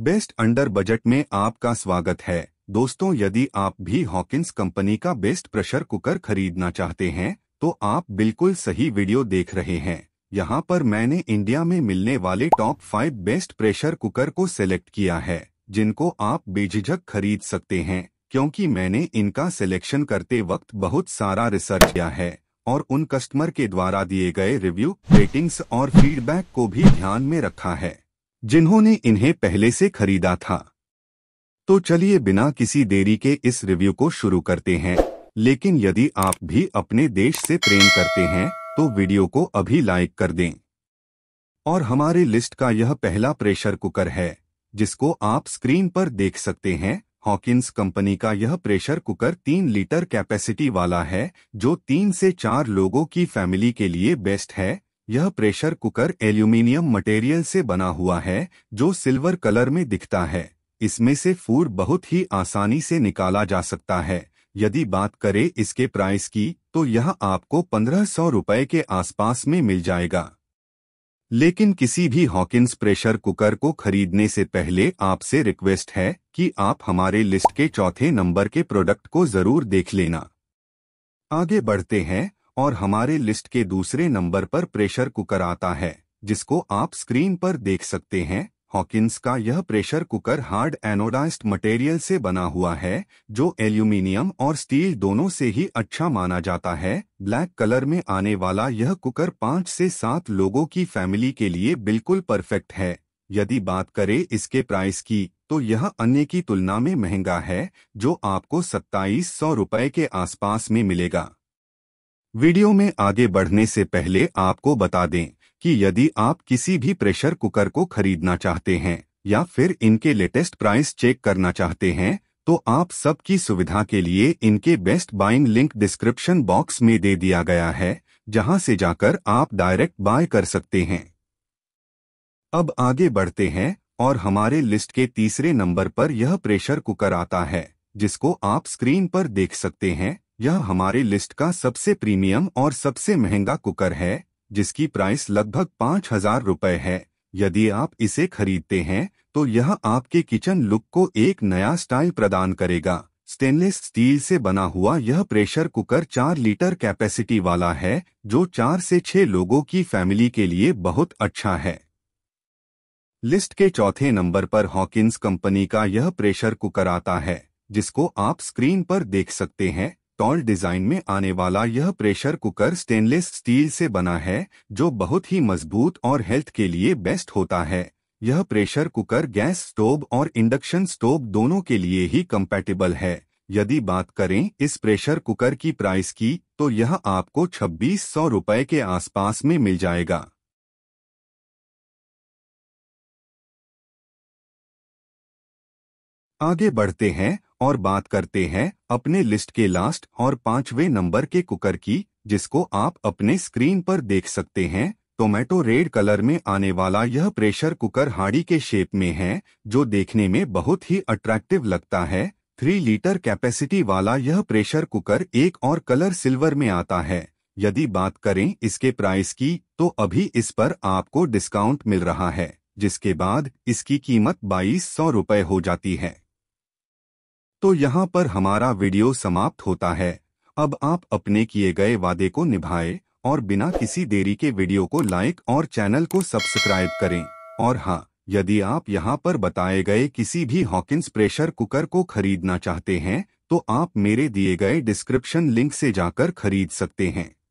best under budget में आपका स्वागत है दोस्तों यदि आप भी हॉकिंस कंपनी का बेस्ट प्रेशर कुकर खरीदना चाहते हैं तो आप बिल्कुल सही वीडियो देख रहे हैं यहाँ पर मैंने इंडिया में मिलने वाले top five best pressure cooker को सिलेक्ट किया है जिनको आप बेझिझक खरीद सकते हैं क्योंकि मैंने इनका सिलेक्शन करते वक्त बहुत सारा रिसर्च किया है और उन कस्टमर के द्वारा दिए गए रिव्यू रेटिंग्स और फीडबैक को भी ध्यान में रखा है जिन्होंने इन्हें पहले से खरीदा था तो चलिए बिना किसी देरी के इस रिव्यू को शुरू करते हैं लेकिन यदि आप भी अपने देश से प्रेम करते हैं तो वीडियो को अभी लाइक कर दें और हमारे लिस्ट का यह पहला प्रेशर कुकर है जिसको आप स्क्रीन पर देख सकते हैं हॉकिंस कंपनी का यह प्रेशर कुकर तीन लीटर कैपेसिटी वाला है जो तीन से चार लोगों की फैमिली के लिए बेस्ट है यह प्रेशर कुकर एल्यूमिनियम मटेरियल से बना हुआ है जो सिल्वर कलर में दिखता है इसमें से फूड बहुत ही आसानी से निकाला जा सकता है यदि बात करें इसके प्राइस की तो यह आपको पंद्रह सौ रुपये के आसपास में मिल जाएगा लेकिन किसी भी हॉकिंस प्रेशर कुकर को खरीदने से पहले आपसे रिक्वेस्ट है कि आप हमारे लिस्ट के चौथे नंबर के प्रोडक्ट को जरूर देख लेना आगे बढ़ते हैं और हमारे लिस्ट के दूसरे नंबर पर प्रेशर कुकर आता है जिसको आप स्क्रीन पर देख सकते हैं हॉकिंस का यह pressure cooker hard anodised material से बना हुआ है जो एल्यूमिनियम और स्टील दोनों से ही अच्छा माना जाता है ब्लैक कलर में आने वाला यह कुकर पाँच से सात लोगों की फैमिली के लिए बिल्कुल परफेक्ट है यदि बात करें इसके प्राइस की तो यह अन्य की तुलना में महंगा है जो आपको सत्ताईस सौ के आसपास में मिलेगा वीडियो में आगे बढ़ने से पहले आपको बता दें कि यदि आप किसी भी प्रेशर कुकर को खरीदना चाहते हैं या फिर इनके लेटेस्ट प्राइस चेक करना चाहते हैं तो आप सबकी सुविधा के लिए इनके best buying link description box में दे दिया गया है जहां से जाकर आप डायरेक्ट बाय कर सकते हैं अब आगे बढ़ते हैं और हमारे लिस्ट के तीसरे नंबर पर यह प्रेशर कुकर आता है जिसको आप स्क्रीन पर देख सकते हैं यह हमारे लिस्ट का सबसे प्रीमियम और सबसे महंगा कुकर है जिसकी प्राइस लगभग पाँच हजार रुपये है यदि आप इसे खरीदते हैं तो यह आपके किचन लुक को एक नया स्टाइल प्रदान करेगा स्टेनलेस स्टील से बना हुआ यह प्रेशर कुकर चार लीटर कैपेसिटी वाला है जो चार से छह लोगों की फैमिली के लिए बहुत अच्छा है लिस्ट के चौथे नंबर पर हॉकिंस कंपनी का यह प्रेशर कुकर आता है जिसको आप स्क्रीन पर देख सकते हैं टॉल डिजाइन में आने वाला यह प्रेशर कुकर स्टेनलेस स्टील से बना है जो बहुत ही मजबूत और हेल्थ के लिए बेस्ट होता है यह प्रेशर कुकर गैस स्टोव और इंडक्शन स्टोव दोनों के लिए ही कम्पेटेबल है यदि बात करें इस प्रेशर कुकर की प्राइस की तो यह आपको छब्बीस सौ के आसपास में मिल जाएगा आगे बढ़ते हैं और बात करते हैं अपने लिस्ट के लास्ट और पांचवें नंबर के कुकर की जिसको आप अपने स्क्रीन पर देख सकते हैं टोमेटो रेड कलर में आने वाला यह प्रेशर कुकर हाड़ी के शेप में है जो देखने में बहुत ही अट्रैक्टिव लगता है थ्री लीटर कैपेसिटी वाला यह प्रेशर कुकर एक और कलर सिल्वर में आता है यदि बात करें इसके प्राइस की तो अभी इस पर आपको डिस्काउंट मिल रहा है जिसके बाद इसकी कीमत बाईस सौ हो जाती है तो यहाँ पर हमारा वीडियो समाप्त होता है अब आप अपने किए गए वादे को निभाए और बिना किसी देरी के वीडियो को लाइक और चैनल को सब्सक्राइब करें और हाँ यदि आप यहाँ पर बताए गए किसी भी हॉकिंस प्रेशर कुकर को खरीदना चाहते हैं तो आप मेरे दिए गए डिस्क्रिप्शन लिंक से जाकर खरीद सकते हैं